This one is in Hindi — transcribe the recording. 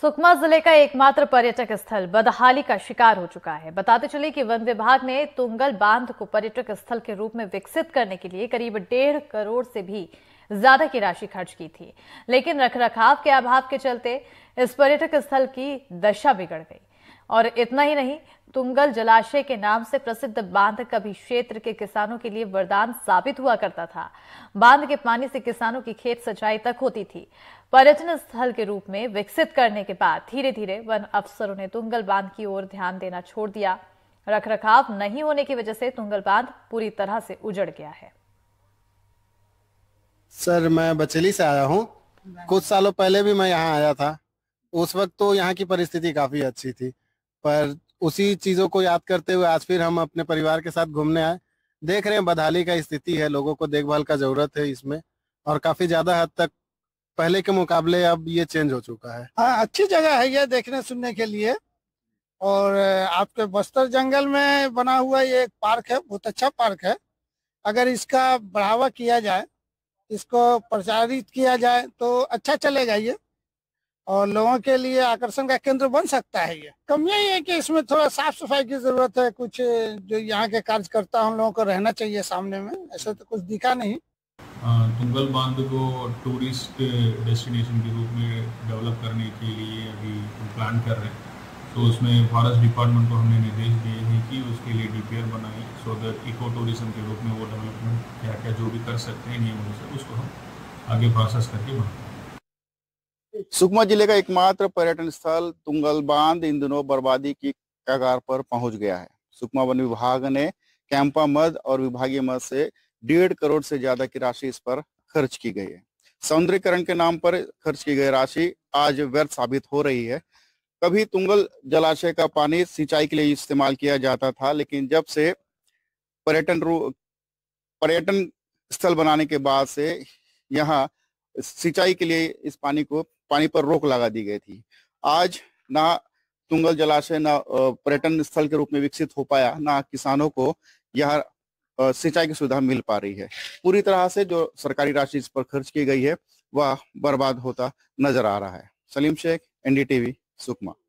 सुकमा जिले का एकमात्र पर्यटक स्थल बदहाली का शिकार हो चुका है बताते चले कि वन विभाग ने तुंगल बांध को पर्यटक स्थल के रूप में विकसित करने के लिए करीब डेढ़ करोड़ से भी ज्यादा की राशि खर्च की थी लेकिन रखरखाव के अभाव के चलते इस पर्यटक स्थल की दशा बिगड़ गई और इतना ही नहीं तुंगल जलाशय के नाम से प्रसिद्ध बांध कभी क्षेत्र के किसानों के लिए वरदान साबित हुआ करता था बांध के पानी से किसानों की खेत सिंचाई तक होती थी पर्यटन स्थल के रूप में विकसित करने के बाद धीरे धीरे वन अफसरों ने तुंगल बांध की ओर ध्यान देना छोड़ दिया रखरखाव नहीं होने की वजह से तुंगल बांध पूरी तरह से उजड़ गया है सर मैं बचेली से आया हूँ कुछ सालों पहले भी मैं यहाँ आया था उस वक्त तो यहाँ की परिस्थिति काफी अच्छी थी पर उसी चीजों को याद करते हुए आज फिर हम अपने परिवार के साथ घूमने आए देख रहे हैं बदहाली का स्थिति है लोगों को देखभाल का जरूरत है इसमें और काफी ज्यादा हद तक पहले के मुकाबले अब ये चेंज हो चुका है हाँ अच्छी जगह है ये देखने सुनने के लिए और आपके बस्तर जंगल में बना हुआ ये एक पार्क है बहुत अच्छा पार्क है अगर इसका बढ़ावा किया जाए इसको प्रचारित किया जाए तो अच्छा चलेगा ये और लोगों के लिए आकर्षण का केंद्र बन सकता है ये कम यही है कि इसमें थोड़ा साफ सफाई की जरूरत है कुछ जो यहाँ के कार्यकर्ता उन लोगों को रहना चाहिए सामने में ऐसा तो कुछ दिखा नहीं तुंगल बांध को टूरिस्ट डेस्टिनेशन के रूप में डेवलप करने के लिए अभी प्लान कर रहे हैं तो उसमें फॉरेस्ट डिपार्टमेंट को हमने निर्देश दिए हैं कि उसके लिए डिपेयर बनाए सो दैट इको टूरिज्म के रूप में वो डेवलपमेंट क्या क्या जो भी कर सकते हैं नियम उसको हम आगे प्रोसेस करके बनाए सुकमा जिले का एकमात्र पर्यटन स्थल तुंगल बांध इन दिनों बर्बादी की कगार पर पहुंच गया है सुकमा वन विभाग ने कैंपा मद और विभागीय मद से डेढ़ करोड़ से ज्यादा की राशि इस पर खर्च की गई है सौंदर्यकरण के नाम पर खर्च की गई राशि आज व्यर्थ साबित हो रही है कभी तुंगल जलाशय का पानी सिंचाई के लिए इस्तेमाल किया जाता था लेकिन जब से पर्यटन पर्यटन स्थल बनाने के बाद से यहाँ सिंचाई के लिए इस पानी को पानी पर रोक लगा दी गई थी आज ना तुंगल जलाशय ना पर्यटन स्थल के रूप में विकसित हो पाया ना किसानों को यह सिंचाई की सुविधा मिल पा रही है पूरी तरह से जो सरकारी राशि इस पर खर्च की गई है वह बर्बाद होता नजर आ रहा है सलीम शेख एनडीटीवी सुकमा